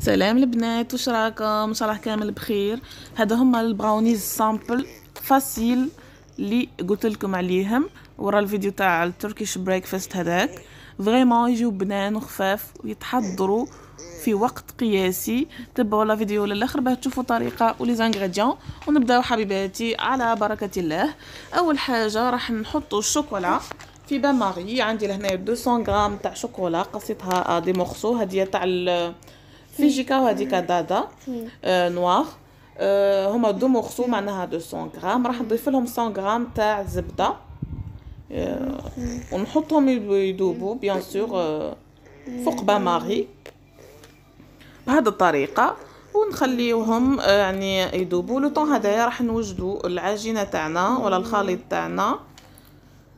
سلام البنات واش راكم ان شاء الله كامل بخير هذا هما البراونيز سامبل فاسيل اللي قلت لكم عليهم ورا الفيديو تاع التركيش بريكفاست هذاك فريمون يجيو بنان وخفاف ويتحضروا في وقت قياسي تبعوا لا فيديو للاخر باه تشوفوا الطريقه ولي زانغريديون ونبداو حبيباتي على بركه الله اول حاجه راح نحطوا الشوكولا في بان ماري عندي لهنا 200 غرام تاع شوكولا قصيتها دي مورسو هذه تاع فيجيكا وهذيك دادا آه نوار آه هما دو مورسو معناها 200 غرام راح نضيف لهم 100 غرام تاع زبده آه ونحطهم يذوبوا بيان سور فوق با ماري بهذه الطريقه ونخليوهم يعني يذوبوا لو طون هذايا راح نوجدوا العجينه تاعنا ولا الخليط تاعنا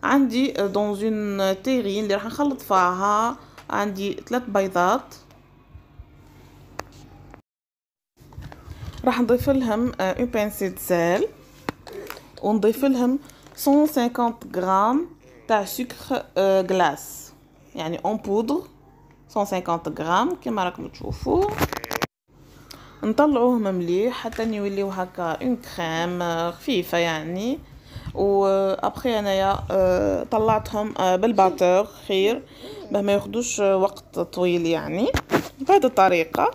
عندي دون اون تيرين اللي راح نخلط فيها عندي ثلاث بيضات راح نضيف لهم اون بانسيت زال ونضيف لهم 150 غرام تاع سكر غلاس يعني اون بودر 150 غرام كما راكم تشوفوا نطلعوهم مليح حتى يوليو هكا اون آه، كريم خفيفه يعني و ابخي آه، انايا آه، طلعتهم بالباتور خير باه ما ياخذوش وقت طويل يعني بهذه الطريقه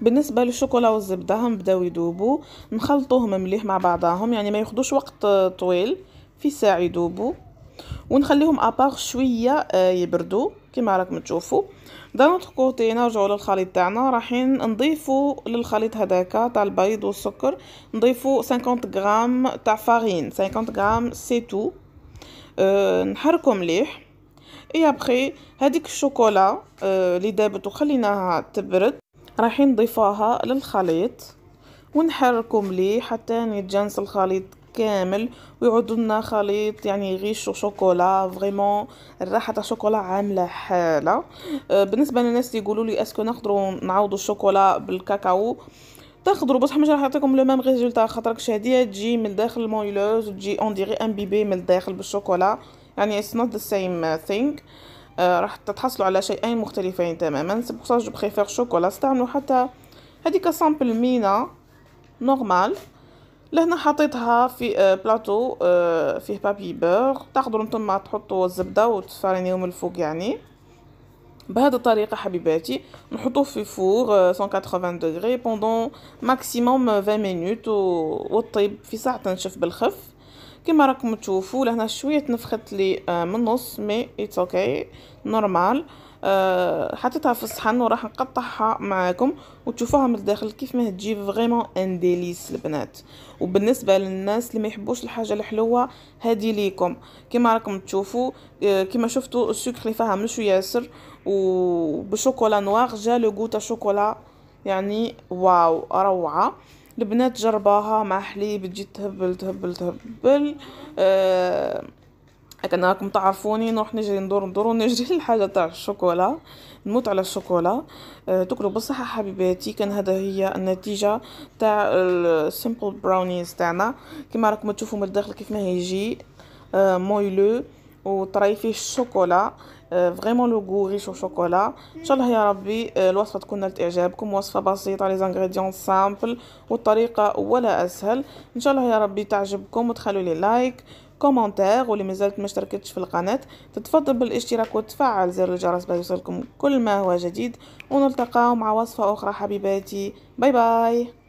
بالنسبه للشوكولا والزبده هم بداو يذوبوا نخلطوهم مليح مع بعضهم يعني ما ياخذوش وقت طويل في ساعه يذوبوا ونخليهم ابار شويه آه، يبردوا كما راكم تشوفوا دانوت كوتي نرجعوا للخليط تاعنا رايحين نضيفوا للخليط هذاك تاع البيض والسكر نضيفوا 50 غرام تاع فارين 50 غرام سي تو أه نحركو مليح اي ابري هذيك الشوكولا اللي أه دابت وخليناها تبرد رايحين نضيفوها للخليط ونحركو مليح حتى يتجانس الخليط كامل ويعود لنا خليط يعني غيش وشوكولا فريمون الراحه تاع الشوكولا عامله حاله آه، بالنسبه للناس اللي يقولوا لي اسكو نقدروا نعوضوا الشوكولا بالكاكاو تاخذوا بصح مش راح يعطيكم لو ميم ريزولتا خاطرك الشهديه تجي من داخل المويلوز وتجي اون ديغي امبيبي من الداخل بالشوكولا يعني اتس نوت ذا سيم ثينك آه، راح تتحصلوا على شيئين مختلفين تماما سي بور سا جو بريفير شوكولا استعملوا حتى هذيك سامبل مينا نورمال لهنا حطيتها في بلاطو آه، آه، فيه بابي بور تقدروا نتوما تحطوا الزبده وتفرنيو من الفوق يعني بهذه الطريقه حبيباتي نحطوه في فور 180 دغري بوندون ماكسيموم 20 مينوت وطيب في ساعه تنشف بالخف كما راكم تشوفوا لهنا شويه نفخت لي آه، من النص مي اتس اوكي نورمال حطيتها في الصحن وراح نقطعها معاكم وتشوفوها من الداخل كيف ما تجي فريمون ان ديليس البنات وبالنسبه للناس اللي ما يحبوش الحاجه الحلوه هادي ليكم كما راكم تشوفوا آه، كما شفتوا السكر اللي فيها مش ياسر وبالشوكولا نوار جا لو غوتا شوكولا يعني واو روعه البنات جرباها مع حليب تجي تهبل تهبل تهبل أه لكن راكم تعرفوني نروح نجري ندور ندور ونجري الحاجه تاع الشوكولا نموت على الشوكولا أه تاكلوا بالصحه حبيباتي كان هذا هي النتيجه تاع السيمبل براونيز تاعنا كما راكم تشوفوا من الداخل كيف ما هيجي أه مويلو وطري فيه الشوكولا آه، فريمون لو غو ريش شوكولا ان شاء الله يا ربي آه، الوصفه تكون نالت اعجابكم وصفه بسيطه لي زانغريديون سامبل والطريقه ولا اسهل ان شاء الله يا ربي تعجبكم وتخلوا لي لايك كومونتير واللي مازالت ما اشتركتش في القناه تتفضل بالاشتراك وتفعل زر الجرس باش يوصلكم كل ما هو جديد ونلتقاو مع وصفه اخرى حبيباتي باي باي